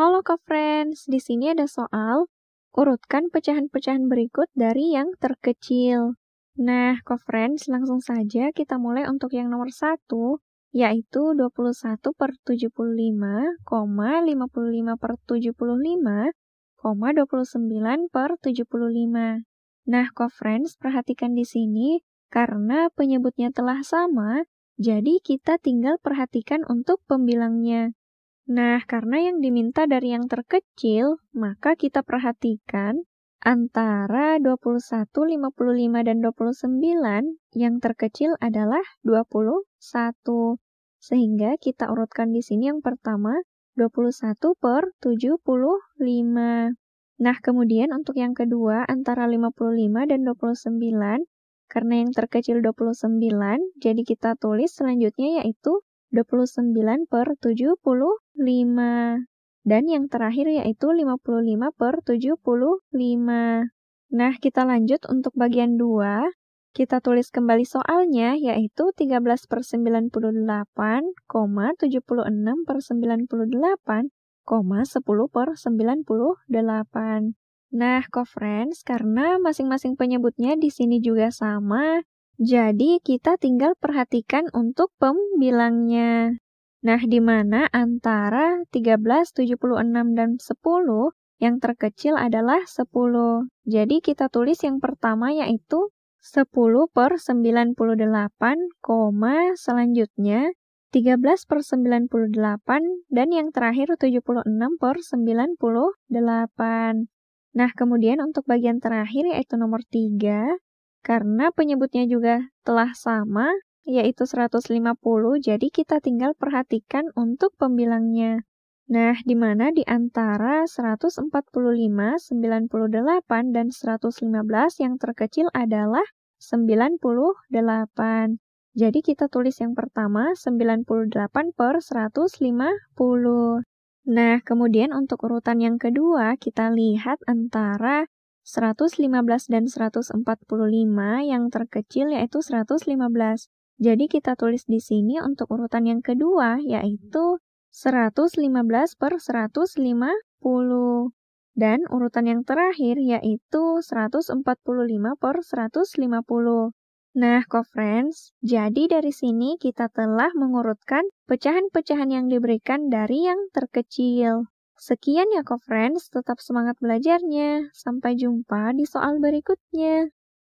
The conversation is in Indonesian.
Halo ke friends, di sini ada soal urutkan pecahan-pecahan berikut dari yang terkecil. Nah, ke friends, langsung saja kita mulai untuk yang nomor 1, yaitu 21 per 75, 55 per 75, 29 per 75. Nah, ke friends, perhatikan di sini, karena penyebutnya telah sama, jadi kita tinggal perhatikan untuk pembilangnya. Nah, karena yang diminta dari yang terkecil, maka kita perhatikan antara 21, 55, dan 29, yang terkecil adalah 21. Sehingga kita urutkan di sini yang pertama 21 per 75. Nah, kemudian untuk yang kedua antara 55 dan 29, karena yang terkecil 29, jadi kita tulis selanjutnya yaitu 29 per 75 dan yang terakhir yaitu 55 per 75. Nah, kita lanjut untuk bagian 2. Kita tulis kembali soalnya, yaitu 13 per 98, 76 per 98, 10 per 98. Nah, co-friends, karena masing-masing penyebutnya di sini juga sama, jadi kita tinggal perhatikan untuk pembilangnya. Nah, di mana antara 13, 76, dan 10 yang terkecil adalah 10. Jadi kita tulis yang pertama yaitu 10 per 98, selanjutnya 13 per 98, dan yang terakhir 76 per 98. Nah, kemudian untuk bagian terakhir yaitu nomor 3, karena penyebutnya juga telah sama, yaitu 150, jadi kita tinggal perhatikan untuk pembilangnya. Nah, di mana di antara 145, 98, dan 115 yang terkecil adalah 98. Jadi kita tulis yang pertama 98 per 150. Nah, kemudian untuk urutan yang kedua kita lihat antara 115 dan 145, yang terkecil yaitu 115. Jadi kita tulis di sini untuk urutan yang kedua yaitu 115 per 150. Dan urutan yang terakhir yaitu 145 per 150. Nah, co-friends, jadi dari sini kita telah mengurutkan pecahan-pecahan yang diberikan dari yang terkecil. Sekian ya, kau friends Tetap semangat belajarnya. Sampai jumpa di soal berikutnya.